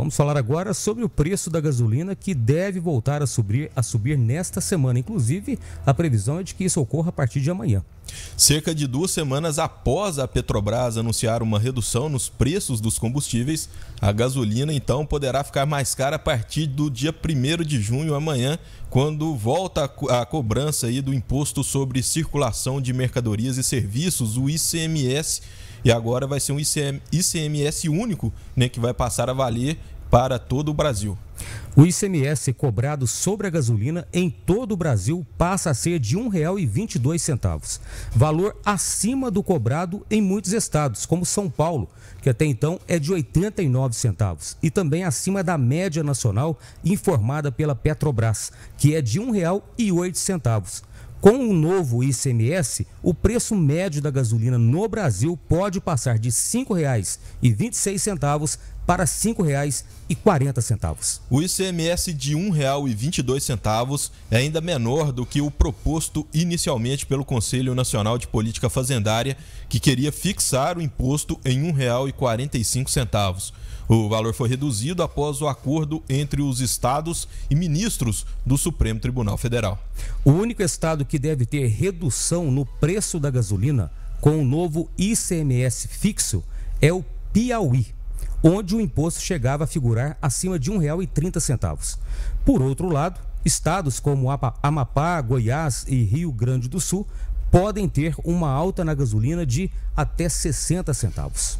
Vamos falar agora sobre o preço da gasolina que deve voltar a subir, a subir nesta semana. Inclusive, a previsão é de que isso ocorra a partir de amanhã. Cerca de duas semanas após a Petrobras anunciar uma redução nos preços dos combustíveis, a gasolina então poderá ficar mais cara a partir do dia 1 de junho, amanhã, quando volta a cobrança aí do Imposto sobre Circulação de Mercadorias e Serviços, o ICMS e agora vai ser um ICM, ICMS único, né, que vai passar a valer para todo o Brasil. O ICMS cobrado sobre a gasolina em todo o Brasil passa a ser de R$ 1,22, valor acima do cobrado em muitos estados, como São Paulo, que até então é de 89 centavos, e também acima da média nacional informada pela Petrobras, que é de R$ 1,08. Com o novo ICMS, o preço médio da gasolina no Brasil pode passar de R$ 5,26 para R$ 5,40. O ICMS de R$ 1,22 é ainda menor do que o proposto inicialmente pelo Conselho Nacional de Política Fazendária, que queria fixar o imposto em R$ 1,45. O valor foi reduzido após o acordo entre os estados e ministros do Supremo Tribunal Federal. O único estado que deve ter redução no preço da gasolina com o novo ICMS fixo é o Piauí onde o imposto chegava a figurar acima de R$ 1,30. Por outro lado, estados como Amapá, Goiás e Rio Grande do Sul podem ter uma alta na gasolina de até 60 centavos.